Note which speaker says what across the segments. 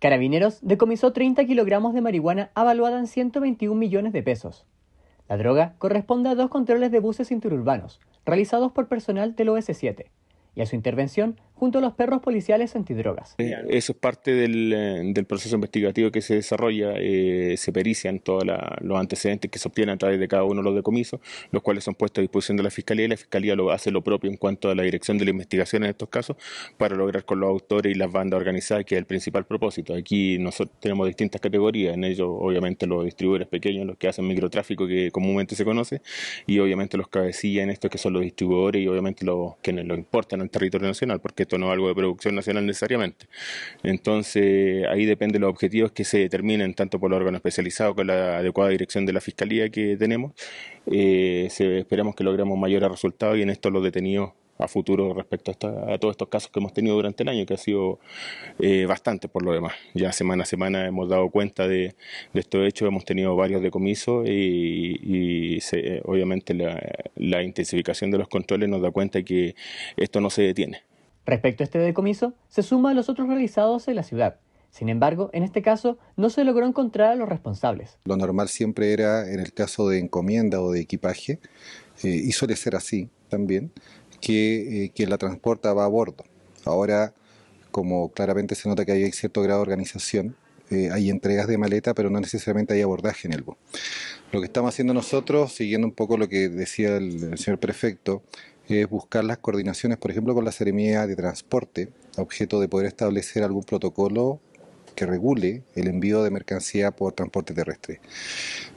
Speaker 1: Carabineros decomisó 30 kilogramos de marihuana avaluada en 121 millones de pesos. La droga corresponde a dos controles de buses interurbanos realizados por personal del OS7 y a su intervención junto a los perros policiales antidrogas.
Speaker 2: Eh, eso es parte eh, del, proceso investigativo que se desarrolla. Eh, se perician todos los antecedentes que se obtienen a través de cada uno de los decomisos, los cuales son puestos a disposición de la Fiscalía y la Fiscalía hace lo propio en cuanto a la dirección de la investigación en estos casos para lograr con los autores y las bandas organizadas, que es el principal propósito. Aquí nosotros tenemos distintas categorías, en ellos obviamente los distribuidores pequeños, los que hacen microtráfico que comúnmente se conoce, y obviamente los cabecillas en estos que son los distribuidores y obviamente los que lo importan al territorio nacional, porque no es algo de producción nacional necesariamente. Entonces, ahí depende los objetivos que se determinen, tanto por el órgano especializado con la adecuada dirección de la fiscalía que tenemos, eh, esperamos que logremos mayores resultados y en esto los detenidos a futuro respecto a, todos estos casos que hemos tenido durante el año, que ha sido eh, bastante por lo demás. Ya semana a semana hemos dado cuenta de, estos hechos, hemos tenido varios decomisos y, se, obviamente la, la intensificación de los controles nos da cuenta que esto no se detiene. Respecto
Speaker 1: a este decomiso, se suma a los otros realizados en la ciudad. Sin embargo, en este caso no se logró encontrar a los responsables.
Speaker 2: Lo normal siempre era,
Speaker 3: en el caso de encomienda o de equipaje, eh, y suele ser así también, que eh, la transporta va a bordo. Ahora, como claramente se nota que hay cierto grado de organización, eh, hay entregas de maleta, pero no necesariamente hay abordaje en el bo Lo que estamos haciendo nosotros, siguiendo un poco lo que decía el señor prefecto, es buscar las coordinaciones, por ejemplo, con la Seremía de Transporte, objeto de poder establecer algún protocolo que regule el envío de mercancía por transporte terrestre.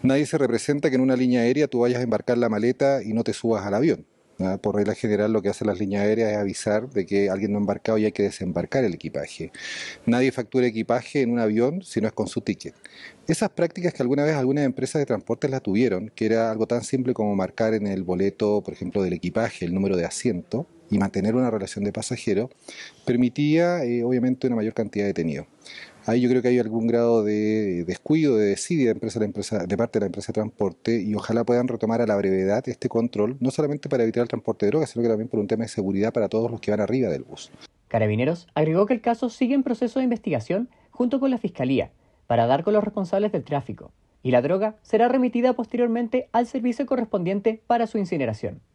Speaker 3: Nadie se representa que en una línea aérea tú vayas a embarcar la maleta y no te subas al avión. Ah, por regla general lo que hacen las líneas aéreas es avisar de que alguien no ha embarcado y hay que desembarcar el equipaje. Nadie factura equipaje en un avión si no es con su ticket. Esas prácticas que alguna vez algunas empresas de transportes las tuvieron, que era algo tan simple como marcar en el boleto, por ejemplo, del equipaje el número de asiento y mantener una relación de pasajeros, permitía eh, obviamente una mayor cantidad de detenidos. Ahí yo creo que hay algún grado de descuido, de desidia de, empresa, parte de la empresa de transporte y ojalá puedan retomar a la brevedad este control, no solamente para evitar el transporte de drogas, sino que también por un tema de seguridad para todos los que van arriba del bus.
Speaker 1: Carabineros agregó que el caso sigue en proceso de investigación junto con la Fiscalía para dar con los responsables del tráfico y la droga será remitida posteriormente al servicio correspondiente para su incineración.